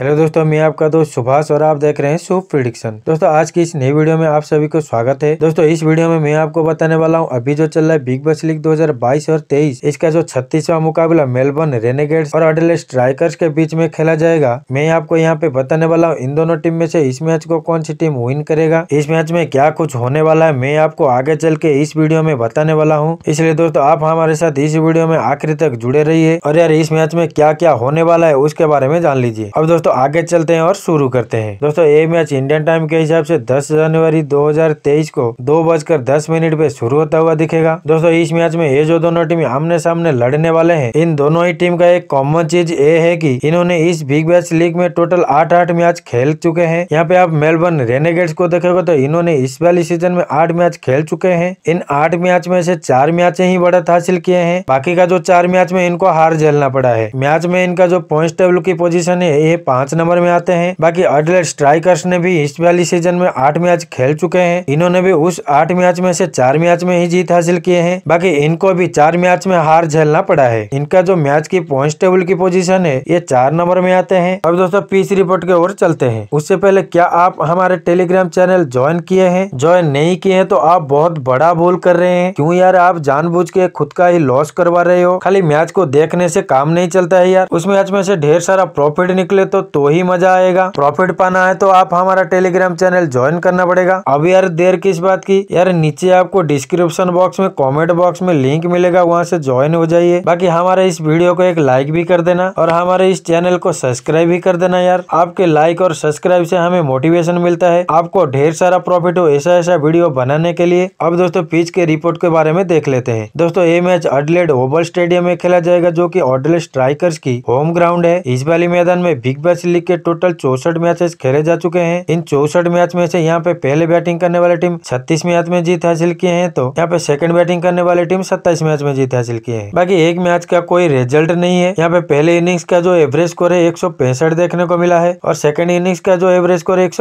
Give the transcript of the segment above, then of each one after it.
hello दोस्तों मैं आपका दोस्त सुभाष और आप देख रहे हैं सुप प्रिडिक्शन दोस्तों आज की इस नई वीडियो में आप सभी को स्वागत है दोस्तों इस वीडियो में मैं आपको बताने वाला हूं अभी जो चल रहा है बिग बस लीग 2022 और 23 इसका जो छत्तीसवा मुकाबला मेलबर्न रेनेगेट्स और अडले स्ट्राइकर्स के बीच में खेला जाएगा मैं आपको यहाँ पे बताने वाला हूँ इन दोनों टीम में से इस मैच को कौन सी टीम विन करेगा इस मैच में क्या कुछ होने वाला है मैं आपको आगे चल के इस वीडियो में बताने वाला हूँ इसलिए दोस्तों आप हमारे साथ इस वीडियो में आखिर तक जुड़े रहिए और यार इस मैच में क्या क्या होने वाला है उसके बारे में जान लीजिए अब दोस्तों तो आगे चलते हैं और शुरू करते हैं दोस्तों ये मैच इंडियन टाइम के हिसाब से 10 जनवरी 2023 को दो बजकर दस मिनट पे शुरू होता हुआ दिखेगा दोस्तों इस मैच में ये जो दोनों टीम आमने सामने लड़ने वाले हैं इन दोनों ही टीम का एक कॉमन चीज ये है कि इन्होंने इस बिग बैश लीग में टोटल आठ आठ मैच खेल चुके हैं यहाँ पे आप मेलबर्न रेनेगेट्स को देखेगा तो इन्होंने इस वाली सीजन में आठ मैच खेल चुके हैं इन आठ मैच में से चार मैच ही बढ़त हासिल किए हैं बाकी का जो चार मैच में इनको हार झेलना पड़ा है मैच में इनका जो पॉइंट टेबल की पोजिशन है ये पांच नंबर में आते हैं बाकी अडलेट स्ट्राइकर्स ने भी इस वाली सीजन में आठ मैच खेल चुके हैं इन्होंने भी उस आठ मैच में से चार मैच में ही जीत हासिल किए हैं बाकी इनको भी चार मैच में हार झेलना पड़ा है इनका जो मैच की पॉइंट टेबल की पोजिशन है ये चार नंबर में आते हैं अब दोस्तों पीस रिपोर्ट के ओर चलते हैं उससे पहले क्या आप हमारे टेलीग्राम चैनल ज्वाइन किए हैं ज्वाइन नहीं किए हैं तो आप बहुत बड़ा भूल कर रहे हैं क्यों यार आप जानबूझ के खुद का ही लॉस करवा रहे हो खाली मैच को देखने से काम नहीं चलता है यार उस मैच में से ढेर सारा प्रॉफिट निकले तो तो तो ही मजा आएगा प्रॉफिट पाना है तो आप हमारा टेलीग्राम चैनल ज्वाइन करना पड़ेगा अब यार देर किस बात की यार नीचे आपको डिस्क्रिप्शन बॉक्स में कॉमेंट बॉक्स में लिंक मिलेगा वहाँ से ज्वाइन हो जाइए बाकी हमारे इस वीडियो को एक लाइक भी कर देना और हमारे इस चैनल को सब्सक्राइब भी कर देना यार आपके लाइक और सब्सक्राइब से हमें मोटिवेशन मिलता है आपको ढेर सारा प्रॉफिट हो ऐसा ऐसा वीडियो बनाने के लिए अब दोस्तों पिच के रिपोर्ट के बारे में देख लेते हैं दोस्तों ये मैच अडलेड ओवल स्टेडियम में खेला जाएगा जो की ऑडलेड स्ट्राइकर्स की होम ग्राउंड है इस वाली मैदान में बिग बाईस लीग के टोटल चौसठ मैचेस खेले जा चुके हैं इन चौसठ मैच में से यहाँ पे पहले बैटिंग करने वाली टीम छत्तीस मैच में जीत हासिल किए हैं तो यहाँ पे सेकंड बैटिंग करने वाली टीम सत्ताईस मैच में जीत हासिल किए हैं बाकी एक मैच का कोई रिजल्ट नहीं है यहाँ पे पहले इनिंग्स का जो एवरेज स्कोर है एक देखने को मिला है और सेकंड इनिंग्स का जो एवरेज स्कोर है एक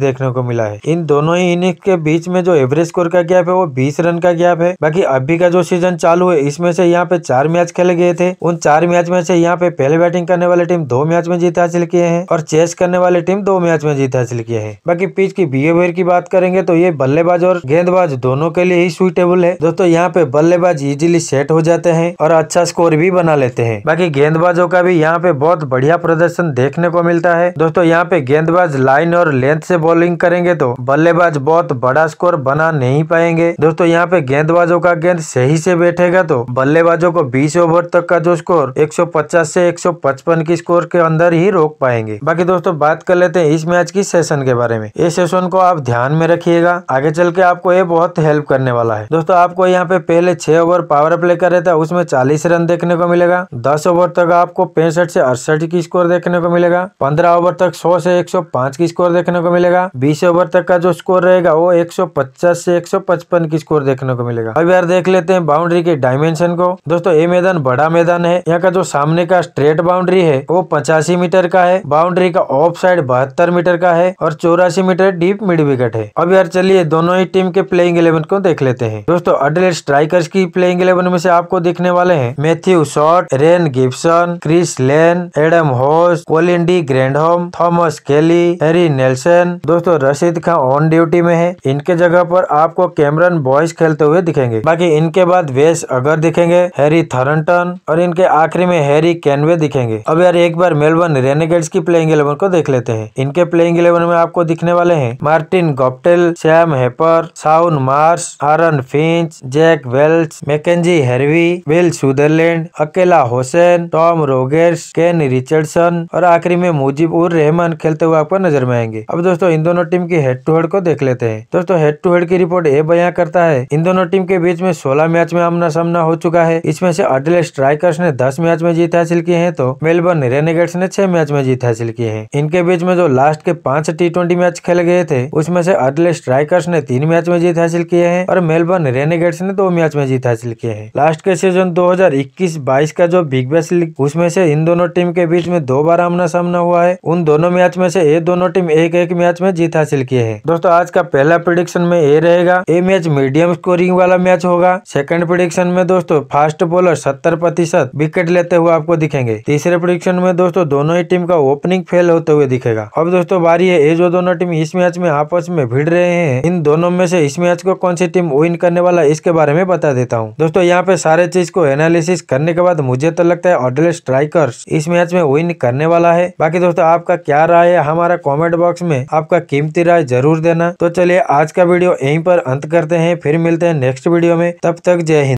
देखने को मिला है इन दोनों ही इनिंग्स के बीच में जो एवरेज स्कोर का गैप है वो बीस रन का गैप है बाकी अभी का जो सीजन चालू है इसमें से यहाँ पे चार मैच खेले गए थे उन चार मैच में से यहाँ पे पहले बैटिंग करने वाली टीम दो मैच में जीत हासिल हासिल किए हैं और चेस करने वाली टीम दो मैच में जीत हासिल किए हैं बाकी पिच की बिहेवियर की बात करेंगे तो ये बल्लेबाज और गेंदबाज दोनों के लिए ही सुइटेबल है दोस्तों यहाँ पे बल्लेबाज इजिली सेट हो जाते हैं और अच्छा स्कोर भी बना लेते हैं बाकी गेंदबाजों का भी यहाँ पे बहुत बढ़िया प्रदर्शन देखने को मिलता है दोस्तों यहाँ पे गेंदबाज लाइन और लेंथ से बॉलिंग करेंगे तो बल्लेबाज बहुत बड़ा स्कोर बना नहीं पाएंगे दोस्तों यहाँ पे गेंदबाजों का गेंद सही से बैठेगा तो बल्लेबाजों को 20 ओवर तक का जो स्कोर 150 से 155 की स्कोर के अंदर ही रोक रोक पाएंगे बाकी दोस्तों बात कर लेते हैं इस मैच की सेशन के बारे में ये सेशन को आप ध्यान में रखिएगा आगे चल के आपको ये बहुत हेल्प करने वाला है दोस्तों आपको यहाँ पे पहले छह ओवर पावर प्ले कर रहता है उसमें चालीस रन देखने को मिलेगा दस ओवर तक आपको पैंसठ से अड़सठ की स्कोर देखने को मिलेगा पंद्रह ओवर तक सौ से एक सौ पांच की स्कोर देखने को मिलेगा बीस ओवर तक का जो स्कोर रहेगा वो एक सौ पचास से एक सौ पचपन की स्कोर देखने को मिलेगा अब यार देख लेते हैं बाउंड्री के डायमेंशन को दोस्तों ये मैदान बड़ा मैदान है यहाँ का जो सामने का स्ट्रेट बाउंड्री है वो पचासी मीटर का है बाउंड्री का ऑफ साइड बहत्तर मीटर का है और चौरासी मीटर डीप मिड विकेट है अब यार चलिए दोनों ही टीम के प्लेइंग इलेवन को देख लेते हैं दोस्तों अडलेट स्ट्राइकर्स की प्लेइंग इलेवन में से आपको दिखने वाले हैं Matthew Short Ryan Gibson Chris Lynn Adam Hose Colin de Grandhomme Thomas केली हेरी नेल्सन दोस्तों रशीद खान ऑन ड्यूटी में है इनके जगह पर आपको कैमरन बॉयस खेलते हुए दिखेंगे बाकी इनके बाद वेस अगर दिखेंगे हैरी थरंटन और इनके आखिरी में हैरी कैनवे दिखेंगे अब यार एक बार मेलबर्न रेने विकेट्स की प्लेइंग इलेवन को देख लेते हैं इनके प्लेइंग इलेवन में आपको दिखने वाले हैं Martin गोप्टेल Sam Harper Shaun Marsh Aaron Finch Jack Wells Mackenzie Harvey Will Sutherland Akeal Hosein Tom Rogers Kane Richardson और आखिरी में मुजिब उर रहमान खेलते हुए आपको नजर में आएंगे अब दोस्तों इन दोनों टीम की हेड टू हेड को देख लेते हैं दोस्तों हेड टू हेड की रिपोर्ट ये बयां करता है इन दोनों टीम के बीच में सोलह मैच में आमना सामना हो चुका है इसमें से अडले स्ट्राइकर्स ने दस मैच में जीत हासिल की है तो मेलबर्न रेनेगेट्स ने छह मैच में जीत हासिल की है इनके बीच में जो लास्ट के पांच टी मैच खेले गए थे उसमें से अटले स्ट्राइकर्स ने तीन मैच में जीत हासिल किए हैं और मेलबर्न रेनेगेट्स ने दो मैच में जीत हासिल किए हैं लास्ट के सीजन 2021-22 का जो बिग बैश लीग उसमें से इन दोनों टीम के बीच में दो बार आमना सामना हुआ है उन दोनों मैच में से ये दोनों टीम एक एक मैच में जीत हासिल किए हैं दोस्तों आज का पहला प्रोडिक्शन में ये रहेगा ये मैच मीडियम स्कोरिंग वाला मैच होगा सेकंड प्रोडिक्शन में दोस्तों फास्ट बॉलर सत्तर प्रतिशत विकेट लेते हुए आपको दिखेंगे तीसरे प्रोडिक्शन में दोस्तों दोनों ही टीम का का ओपनिंग फेल होते हुए दिखेगा अब दोस्तों बारी है ये जो दोनों टीम इस मैच में आपस में भिड़ रहे हैं इन दोनों में से इस मैच को कौन सी टीम विन करने वाला इसके बारे में बता देता हूँ दोस्तों यहाँ पे सारे चीज को एनालिसिस करने के बाद मुझे तो लगता है ऑडले स्ट्राइकर्स इस मैच में विन करने वाला है बाकी दोस्तों आपका क्या राय है हमारा कॉमेंट बॉक्स में आपका कीमती राय जरूर देना तो चलिए आज का वीडियो यहीं पर अंत करते हैं फिर मिलते हैं नेक्स्ट वीडियो में तब तक जय हिंद